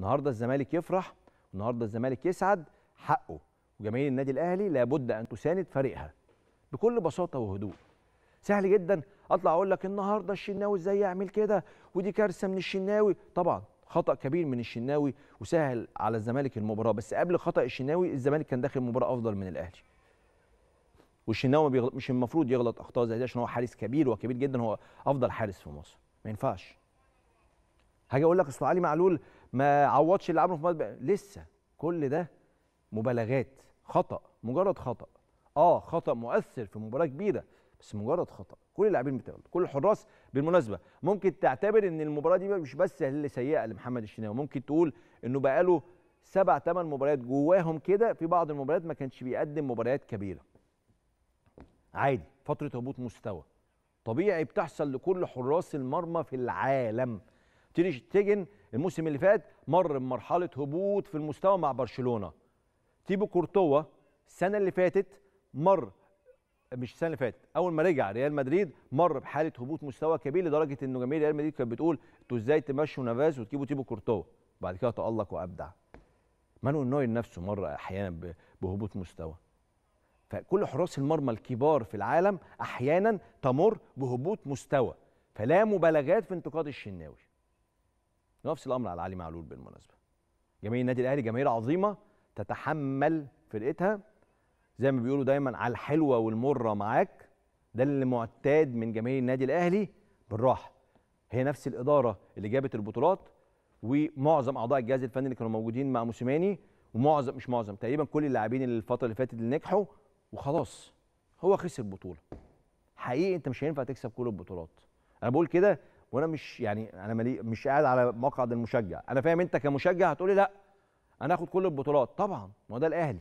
النهارده الزمالك يفرح النهارده الزمالك يسعد حقه وجماهير النادي الاهلي لابد ان تساند فريقها بكل بساطه وهدوء سهل جدا اطلع اقول لك النهارده الشناوي ازاي يعمل كده ودي كارثه من الشناوي طبعا خطا كبير من الشناوي وسهل على الزمالك المباراه بس قبل خطا الشناوي الزمالك كان داخل المباراه افضل من الاهلي والشناوي بيغلط مش المفروض يغلط اخطاء زي دي عشان هو حارس كبير وكبير جدا هو افضل حارس في مصر ما ينفعش هاجي اقول لك اصل علي معلول ما عوضش اللي عمله في مصر لسه كل ده مبالغات خطا مجرد خطا اه خطا مؤثر في مباراه كبيره بس مجرد خطا كل اللاعبين بتغلط كل الحراس بالمناسبه ممكن تعتبر ان المباراه دي مش بس اللي سيئه لمحمد الشناوي ممكن تقول انه بقاله سبع ثمان مباريات جواهم كده في بعض المباريات ما كانش بيقدم مباريات كبيره عادي فتره هبوط مستوى طبيعي بتحصل لكل حراس المرمى في العالم تيري شتيجن الموسم اللي فات مر بمرحله هبوط في المستوى مع برشلونه تيبو كورتوا السنه اللي فاتت مر مش السنه اللي فاتت اول ما رجع ريال مدريد مر بحاله هبوط مستوى كبير لدرجه انه جماهير ريال مدريد كانت بتقول انتوا ازاي تمشوا نافاز وتجيبوا تيبو كورتوا بعد كده تالق وابدع مانويل نوير نفسه مر احيانا بهبوط مستوى فكل حراس المرمى الكبار في العالم احيانا تمر بهبوط مستوى فلا مبالغات في انتقاد الشناوي نفس الامر على علي معلول بالمناسبه جماهير النادي الاهلي جماهير عظيمه تتحمل فرقتها زي ما بيقولوا دايما على الحلوه والمره معاك ده اللي معتاد من جماهير النادي الاهلي بالراحه هي نفس الاداره اللي جابت البطولات ومعظم اعضاء الجهاز الفني اللي كانوا موجودين مع موسيماني ومعظم مش معظم تقريبا كل اللاعبين اللي الفتره اللي فاتت اللي نجحوا وخلاص هو خسر بطوله حقيقي انت مش هينفع تكسب كل البطولات انا بقول كده وانا مش يعني انا ملي مش قاعد على مقعد المشجع انا فاهم انت كمشجع هتقولي لا انا هاخد كل البطولات طبعا ما ده الاهلي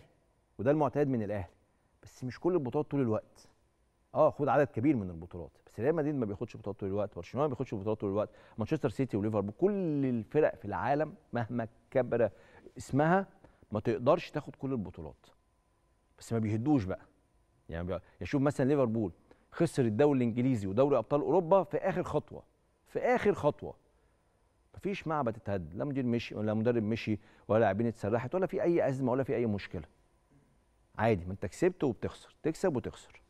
وده المعتاد من الاهلي بس مش كل البطولات طول الوقت اه خد عدد كبير من البطولات بس ريال مدريد ما بياخدش بطولات طول الوقت برشلونه ما بياخدش بطولات طول الوقت مانشستر سيتي وليفربول كل الفرق في العالم مهما كبر اسمها ما تقدرش تاخد كل البطولات بس ما بيهدوش بقى يعني بيشوف يعني مثلا ليفربول خسر الدوري الانجليزي ودوري ابطال اوروبا في اخر خطوه في اخر خطوه مفيش معبد اتهد لا مدير مشي ولا مدرب مشي ولا لاعبين اتسرحت ولا في اي ازمه ولا في اي مشكله عادي ما انت كسبت وبتخسر تكسب وتخسر